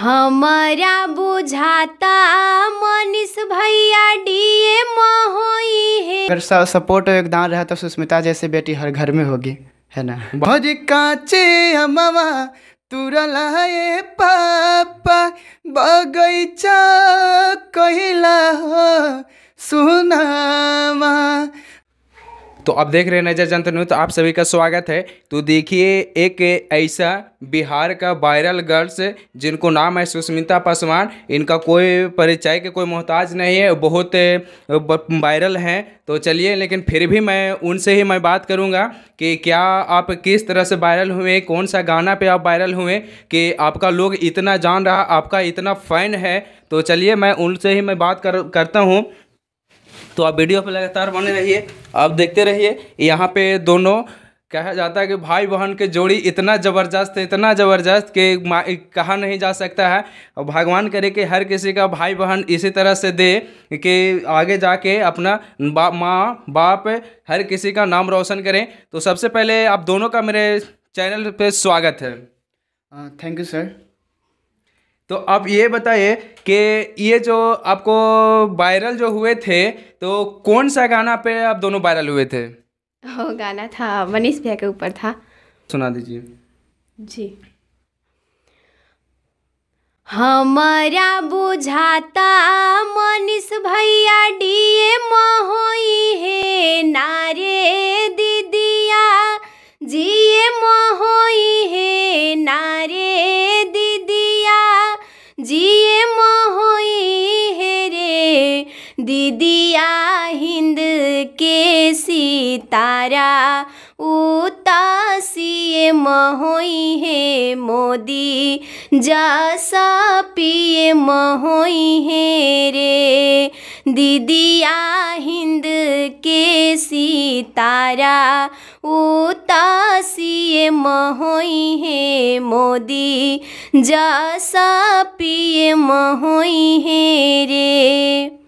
हमारा बुझाता मनीष भैया डीएम होई अगर सपोर्ट और योगदान रहा तो सुष्मिता जैसे बेटी हर घर में होगी है ना भज कांचे हमावा तुरलाए पापा बगैचा कहिला हो सुनामा तो आप देख रहे हैं नजर जनता न्यूज तो आप सभी का स्वागत है तो देखिए एक ऐसा बिहार का वायरल गर्ल्स जिनको नाम है सुष्मिता पासवान इनका कोई परिचय के कोई मोहताज नहीं है बहुत वायरल हैं तो चलिए लेकिन फिर भी मैं उनसे ही मैं बात करूंगा कि क्या आप किस तरह से वायरल हुए कौन सा गाना पे आप वायरल हुए कि आपका लोग इतना जान रहा आपका इतना फ़ैन है तो चलिए मैं उनसे ही मैं बात कर करता हूँ तो आप वीडियो पर लगातार बने रहिए आप देखते रहिए यहाँ पे दोनों कहा जाता है कि भाई बहन के जोड़ी इतना ज़बरदस्त है इतना ज़बरदस्त कि कहा नहीं जा सकता है और भगवान करे कि हर किसी का भाई बहन इसी तरह से दे कि आगे जाके अपना बा, माँ बाप हर किसी का नाम रोशन करें तो सबसे पहले आप दोनों का मेरे चैनल पे स्वागत है थैंक यू सर तो आप ये बताइए कि ये जो आपको वायरल जो हुए थे तो कौन सा गाना पे आप दोनों वायरल हुए थे वो गाना था मनीष भैया के ऊपर था सुना दीजिए जी हमारा बुझाता मनीष भैया डीए मोई है नारे दी सितारा उतासी महोई है मोदी जासा पिए महोई है रे दीदिया हिंद के सितारा उतासी महोई है मोदी जासा पिए महोई है रे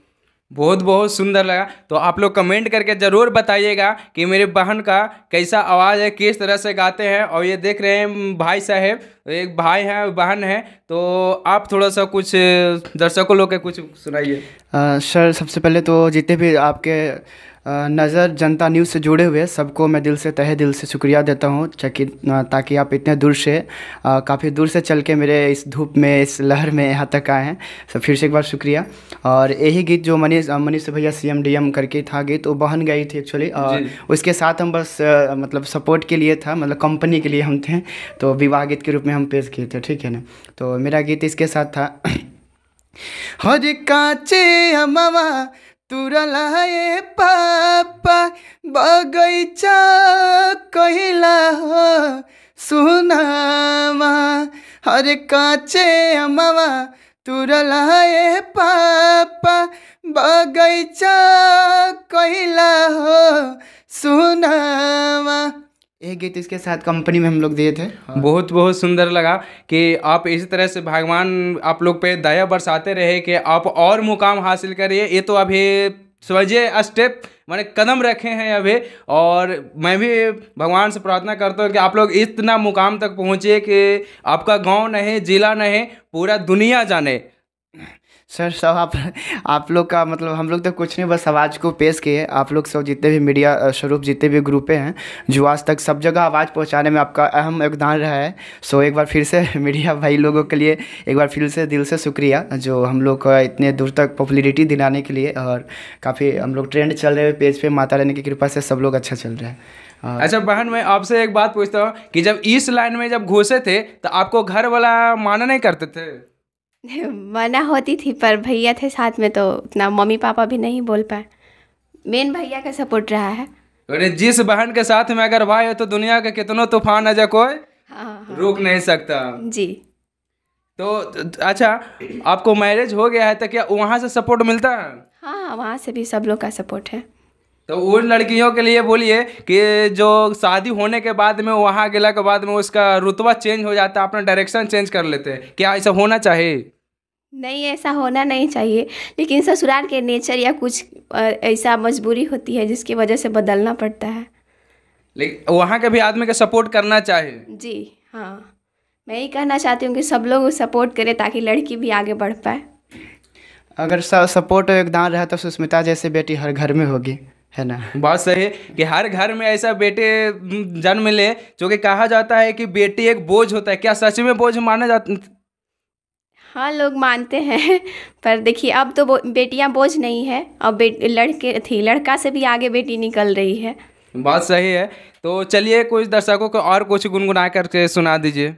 बहुत बहुत सुंदर लगा तो आप लोग कमेंट करके ज़रूर बताइएगा कि मेरे बहन का कैसा आवाज़ है किस तरह से गाते हैं और ये देख रहे हैं भाई साहब एक भाई हैं बहन है तो आप थोड़ा सा कुछ दर्शकों लोग के कुछ सुनाइए सर सबसे पहले तो जितने भी आपके नज़र जनता न्यूज़ से जुड़े हुए सबको मैं दिल से तहे दिल से शुक्रिया देता हूँ ताकि आप इतने दूर से काफ़ी दूर से चल के मेरे इस धूप में इस लहर में यहाँ तक आए हैं सब फिर से एक बार शुक्रिया और यही गीत जो मनीष मनीष भैया सी एम डी एम करके था गीत वो बहन गई थी एक्चुअली और उसके साथ हम बस मतलब सपोर्ट के लिए था मतलब कंपनी के लिए हम थे तो विवाह गीत के रूप में हम पेश किए थे ठीक है ना तो मेरा गीत इसके साथ था हर कांचे हमावा तुरलाए पापा बगैँचा कहिला हो सुनामा हरे काँचे अम्मावा तुरलाए पापा बगैँचा कहिला हो सुनामा एक गीत इसके साथ कंपनी में हम लोग दिए थे हाँ। बहुत बहुत सुंदर लगा कि आप इसी तरह से भगवान आप लोग पे दया बरसाते रहे कि आप और मुकाम हासिल करिए ये तो अभी समझिए स्टेप मैंने कदम रखे हैं अभी और मैं भी भगवान से प्रार्थना करता हूँ कि आप लोग इतना मुकाम तक पहुँचे कि आपका गांव नहीं ज़िला नहीं पूरा दुनिया जाने सर सब आप आप लोग का मतलब हम लोग तो कुछ नहीं बस आवाज़ को पेश किए आप लोग सब जितने भी मीडिया स्वरूप जितने भी ग्रुपे हैं जो आज तक सब जगह आवाज़ पहुंचाने में आपका अहम योगदान रहा है सो एक बार फिर से मीडिया भाई लोगों के लिए एक बार फिर से दिल से शुक्रिया जो हम लोग का इतने दूर तक पॉपुलरिटी दिलाने के लिए और काफ़ी हम लोग ट्रेंड चल रहे पेज पर पे, माता रानी की कृपा से सब लोग अच्छा चल रहे हैं अच्छा बहन मैं आपसे एक बात पूछता हूँ कि जब इस लाइन में जब घुसे थे तो आपको घर वाला माना नहीं करते थे मना होती थी पर भैया थे साथ में तो उतना मम्मी पापा भी नहीं बोल पाए मेन भैया का सपोर्ट रहा है अरे जिस बहन के साथ में अगर भाई हो तो दुनिया के कितनों तूफान जो कोई हाँ, हाँ। रोक नहीं सकता जी तो अच्छा आपको मैरिज हो गया है तो क्या वहाँ से सपोर्ट मिलता है हाँ, हाँ वहाँ से भी सब लोग का सपोर्ट है तो उन लड़कियों के लिए बोलिए कि जो शादी होने के बाद में वहाँ गला के बाद में उसका रुतबा चेंज हो जाता है अपना डायरेक्शन चेंज कर लेते हैं क्या ऐसा होना चाहिए नहीं ऐसा होना नहीं चाहिए लेकिन ससुराल के नेचर या कुछ ऐसा मजबूरी होती है जिसकी वजह से बदलना पड़ता है लेकिन वहाँ के भी आदमी का सपोर्ट करना चाहिए जी हाँ मैं ही कहना चाहती हूँ कि सब लोग सपोर्ट करें ताकि लड़की भी आगे बढ़ पाए अगर सपोर्ट और योगदान रहा तो सुष्मिता जैसे बेटी हर घर में होगी है ना बहुत सही है कि हर घर में ऐसा बेटे जन्म ले जो कि कहा जाता है कि बेटी एक बोझ होता है क्या सच में बोझ माना जाता हाँ लोग मानते हैं पर देखिए अब तो बेटियां बोझ नहीं है अब लड़के थी लड़का से भी आगे बेटी निकल रही है बात सही है तो चलिए कुछ दर्शकों को और कुछ गुनगुना करके सुना दीजिए